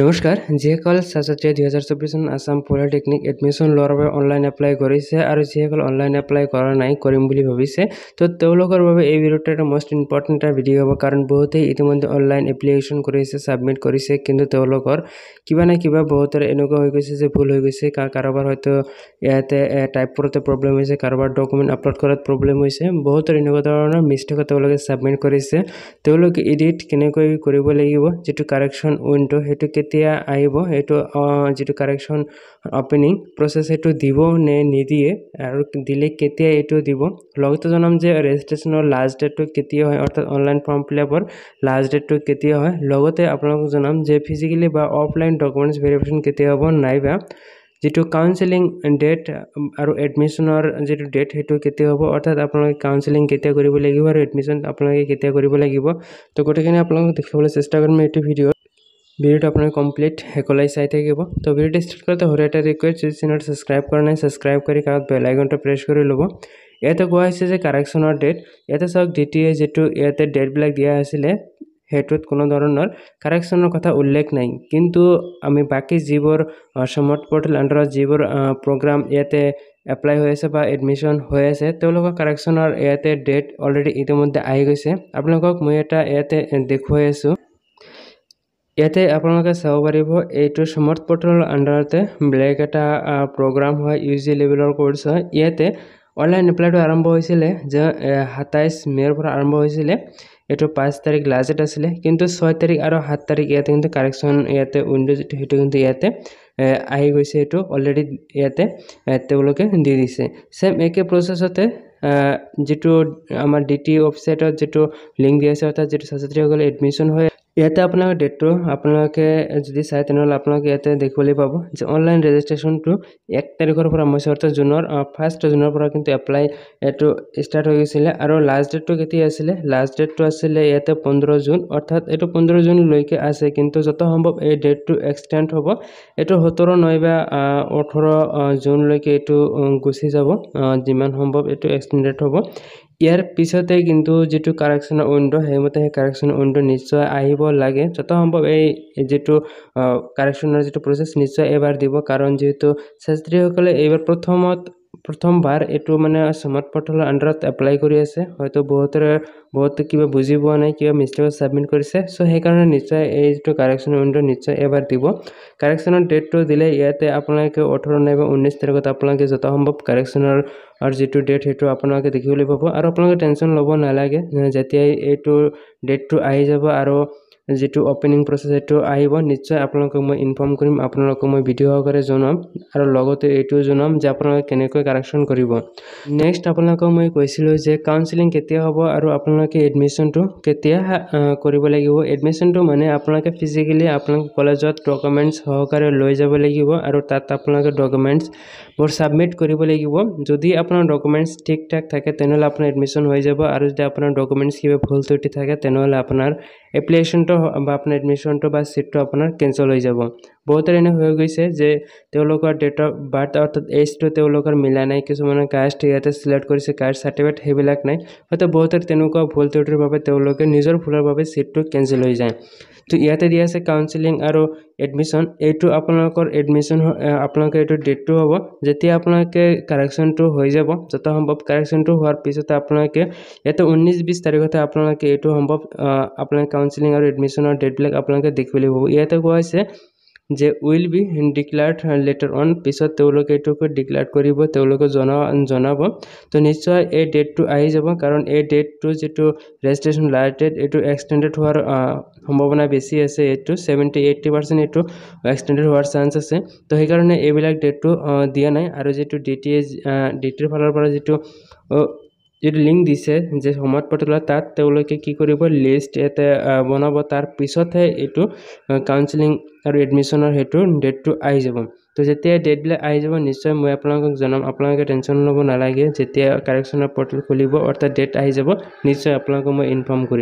নমস্কাৰ যিসকল ছাত্ৰীয়ে দুহেজাৰ চৌবিছ চন আছাম পলিটেকনিক এডমিশ্যন লোৱাৰ বাবে অনলাইন এপ্লাই কৰিছে আৰু যিসকল অনলাইন এপ্লাই কৰা নাই কৰিম বুলি ভাবিছে তো তেওঁলোকৰ বাবে এই ভিডিঅ'টো এটা মষ্ট ইম্পৰ্টেণ্ট এটা ভিডিঅ' হ'ব কাৰণ বহুতে ইতিমধ্যে অনলাইন এপ্লিকেশ্যন কৰিছে ছাবমিট কৰিছে কিন্তু তেওঁলোকৰ কিবা নাই কিবা বহুতৰে এনেকুৱা হৈ গৈছে যে ভুল হৈ গৈছে কাৰোবাৰ হয়তো ইয়াতে টাইপ কৰোঁতে প্ৰব্লেম হৈছে কাৰোবাৰ ডকুমেণ্ট আপলোড কৰাত প্ৰব্লেম হৈছে বহুতৰ এনেকুৱা ধৰণৰ মিষ্টেকত তেওঁলোকে ছাবমিট কৰিছে তেওঁলোকে এডিট কেনেকৈ কৰিব লাগিব যিটো কাৰেকশ্যন উইণ্ডো সেইটো কেতিয়া আহিব এইটো যিটো কাৰেকশ্যন অপেনিং প্ৰচেছ সেইটো দিব নে নিদিয়ে আৰু দিলে কেতিয়া এইটো দিব লগতে জনাম যে ৰেজিষ্ট্ৰেশ্যনৰ লাষ্ট ডেটটো কেতিয়া হয় অৰ্থাৎ অনলাইন ফৰ্ম ফিল আপৰ লাষ্ট ডেটটো কেতিয়া হয় লগতে আপোনালোকক জনাম যে ফিজিকেলি বা অফলাইন ডকুমেণ্টছ ভেৰিফিকেশ্যন কেতিয়া হ'ব নাইবা যিটো কাউন্সেলিং ডেট আৰু এডমিশ্যনৰ যিটো ডেট সেইটো কেতিয়া হ'ব অৰ্থাৎ আপোনালোকে কাউন্সেলিং কেতিয়া কৰিব লাগিব আৰু এডমিশ্যন আপোনালোকে কেতিয়া কৰিব লাগিব তো গোটেইখিনি আপোনালোকক দেখুৱাবলৈ চেষ্টা কৰিম এইটো ভিডিঅ'ত ভিডিওটো আপোনালোকে কমপ্লিট শেষলৈ চাই থাকিব তো ভিডিঅ'টো ষ্টাৰ্ট কৰোঁতে সৰু এটা ৰিকুৱেষ্ট যদি চেনেলটো ছাবস্ক্ৰাইব কৰা নাই ছাবস্ক্ৰাইব কৰি কাৰণ বেল প্ৰেছ কৰি ল'ব ইয়াতে কোৱা হৈছে যে কাৰেকশ্যনৰ ডেট ইয়াতে চাওক ডি টি এ যিটো ইয়াতে ডেটবিলাক দিয়া আছিলে সেইটোত কোনো ধৰণৰ কাৰেকশ্যনৰ কথা উল্লেখ নাই কিন্তু আমি বাকী যিবোৰ স্মাৰ্ট পৰ্টেল আণ্ডাৰত যিবোৰ প্ৰগ্ৰাম ইয়াতে এপ্লাই হৈ আছে বা এডমিশ্যন হৈ আছে তেওঁলোকৰ কাৰেকশ্যনৰ ইয়াতে ডেট অলৰেডি ইতিমধ্যে আহি গৈছে আপোনালোকক মই এটা ইয়াতে দেখুৱাই আছোঁ ইয়াতে আপোনালোকে চাব পাৰিব এইটো স্মাৰ্ট পৰ্টেলৰ আণ্ডাৰতে ব্লেক এটা প্ৰগ্ৰাম হয় ইউ জি লেভেলৰ কৰ্চ হয় ইয়াতে অনলাইন এপ্লাইটো আৰম্ভ হৈছিলে যে সাতাইছ মে'ৰ পৰা আৰম্ভ হৈছিলে এইটো পাঁচ তাৰিখ লাষ্ট ডেট আছিলে কিন্তু ছয় তাৰিখ আৰু সাত তাৰিখ ইয়াতে কিন্তু কাৰেকশ্যন ইয়াতে উইণ্ড' যিটো সেইটো কিন্তু ইয়াতে আহি গৈছে সেইটো অলৰেডি ইয়াতে তেওঁলোকে দি দিছে ছেম একে প্ৰচেছতে যিটো আমাৰ ডি টি ৱেবছাইটত যিটো লিংক দি আছে অৰ্থাৎ যিটো ছাত্ৰ ছাত্ৰীসকলে এডমিশ্যন হয় ইয়াতে আপোনাৰ ডেটটো আপোনালোকে যদি চাই তেনেহ'লে আপোনালোকে ইয়াতে দেখিবলৈ পাব যে অনলাইন ৰেজিষ্ট্ৰেশ্যনটো এক তাৰিখৰ পৰা মই চাওঁ জুনৰ ফাৰ্ষ্ট জুনৰ পৰা কিন্তু এপ্লাই এইটো ষ্টাৰ্ট হৈ গৈছিলে আৰু লাষ্ট ডেটটো কেতিয়া আছিলে লাষ্ট ডেটটো আছিলে ইয়াতে পোন্ধৰ জুন অৰ্থাৎ এইটো পোন্ধৰ জুনলৈকে আছে কিন্তু যত সম্ভৱ এই ডেটটো এক্সটেণ্ড হ'ব এইটো সোতৰ নাইবা ওঠৰ জুনলৈকে এইটো গুচি যাব যিমান সম্ভৱ এইটো এক্সটেণ্ডেড হ'ব ইয়াৰ পিছতে কিন্তু যিটো কাৰেকশ্যনৰ উইণ্ড' সেইমতে সেই কাৰেকশ্যনৰ উইণ্ড' নিশ্চয় আহিব লাগে যত সম্ভৱ এই যিটো কাৰেকশ্যনৰ যিটো প্ৰচেছ নিশ্চয় এইবাৰ দিব কাৰণ যিহেতু ছাত্ৰীসকলে এইবাৰ প্ৰথমত প্ৰথমবাৰ এইটো মানে স্মাৰ্ট পৰ্টেলৰ আণ্ডাৰত এপ্লাই কৰি আছে হয়তো বহুতৰে বহুতে কিবা বুজি পোৱা নাই কিবা মিষ্টেকত ছাবমিট কৰিছে চ' সেইকাৰণে নিশ্চয় এই যিটো কাৰেকশ্যন উইণ্ড' নিশ্চয় এবাৰ দিব কাৰেকশ্যনৰ ডেটটো দিলে ইয়াতে আপোনালোকে ওঠৰ নাইবা ঊনৈছ তাৰিখত আপোনালোকে যথাসম্ভৱ কাৰেকশ্যনৰ যিটো ডেট সেইটো আপোনালোকে দেখিবলৈ পাব আৰু আপোনালোকে টেনশ্যন ল'ব নালাগে যেতিয়াই এইটো ডেটটো আহি যাব আৰু যিটো অপেনিং প্ৰচেছ সেইটো আহিব নিশ্চয় আপোনালোকক মই ইনফৰ্ম কৰিম আপোনালোকক মই ভিডিঅ' সহকাৰে জনাম আৰু লগতে এইটোও জনাম যে আপোনালোকে কেনেকৈ কাৰেকশ্যন কৰিব নেক্সট আপোনালোকক মই কৈছিলোঁ যে কাউন্সিলিং কেতিয়া হ'ব আৰু আপোনালোকে এডমিশ্যনটো কেতিয়া কৰিব লাগিব এডমিশ্যনটো মানে আপোনালোকে ফিজিকেলি আপোনালোকে কলেজত ডকুমেণ্টছ সহকাৰে লৈ যাব লাগিব আৰু তাত আপোনালোকে ডকুমেণ্টছবোৰ ছাবমিট কৰিব লাগিব যদি আপোনাৰ ডকুমেণ্টছ ঠিক ঠাক থাকে তেনেহ'লে আপোনাৰ এডমিশ্যন হৈ যাব আৰু যদি আপোনাৰ ডকুমেণ্টছ কিবা ভুল ত্ৰুটি থাকে তেনেহ'লে আপোনাৰ এপ্লিকেশ্যনটো বা আপোনাৰ এডমিশ্যনটো বা ছিটটো আপোনাৰ কেঞ্চেল হৈ যাব বহুতৰ এনে হৈ গৈছে যে তেওঁলোকৰ ডেট অফ বাৰ্থ অৰ্থাৎ এজটো তেওঁলোকৰ মিলা নাই কিছুমানে কাষ্ট ইয়াতে চিলেক্ট কৰিছে কাষ্ট চাৰ্টিফিকেট সেইবিলাক নাই হয়তো বহুতৰ তেনেকুৱা ভুল ত্ৰুটিৰ বাবে তেওঁলোকে নিজৰ ভুলৰ বাবে চিটটো কেঞ্চেল হৈ যায় তো ইয়াতে দিয়া আছে কাউন্সিলিং আৰু এডমিশ্যন এইটো আপোনালোকৰ এডমিশ্যন আপোনালোকে এইটো ডেটটো হ'ব যেতিয়া আপোনালোকে কাৰেকশ্যনটো হৈ যাব যত সম্ভৱ কাৰেকশ্যনটো হোৱাৰ পিছতে আপোনালোকে ইয়াতে ঊনৈছ বিছ তাৰিখতে আপোনালোকে এইটো সম্ভৱ আপোনালোকে কাউন্সিলিং আৰু এডমিশ্যনৰ ডেটবিলাক আপোনালোকে দেখিবলৈ পাব ইয়াতে কোৱা হৈছে যে will be declared later on পিছত তেওঁলোকে এইটোকে ডিক্লেয়াৰ কৰিব তেওঁলোকে জনাব তো নিশ্চয় এই ডেটটো আহি যাব কাৰণ এই ডেটটো যিটো ৰেজিষ্ট্ৰেশ্যন লাষ্ট ডেট এইটো এক্সটেণ্ডেড হোৱাৰ সম্ভাৱনা বেছি আছে এইটো ছেভেণ্টি এইটটি পাৰ্চেণ্ট এইটো এক্সটেণ্ডেড হোৱাৰ চান্স আছে তো সেইকাৰণে এইবিলাক ডেটটো দিয়া নাই আৰু যিটো ডি টি এ ডি টিৰ ফালৰ পৰা যিটো যিটো লিংক দিছে যে সময়ত পাতিলে তাত তেওঁলোকে কি কৰিব লিষ্ট ইয়াতে বনাব তাৰ পিছতহে এইটো কাউঞ্চেলিং আৰু এডমিশ্যনৰ সেইটো ডেটটো আহি যাব তো যেতিয়া ডেটবিলাক আহি যাব নিশ্চয় মই আপোনালোকক জনাম আপোনালোকে টেনশ্যন ল'ব নালাগে যেতিয়া কাৰেকশ্যনৰ পৰ্টেল খুলিব অৰ্থাৎ ডেট আহি যাব নিশ্চয় আপোনালোকক মই ইনফৰ্ম কৰিম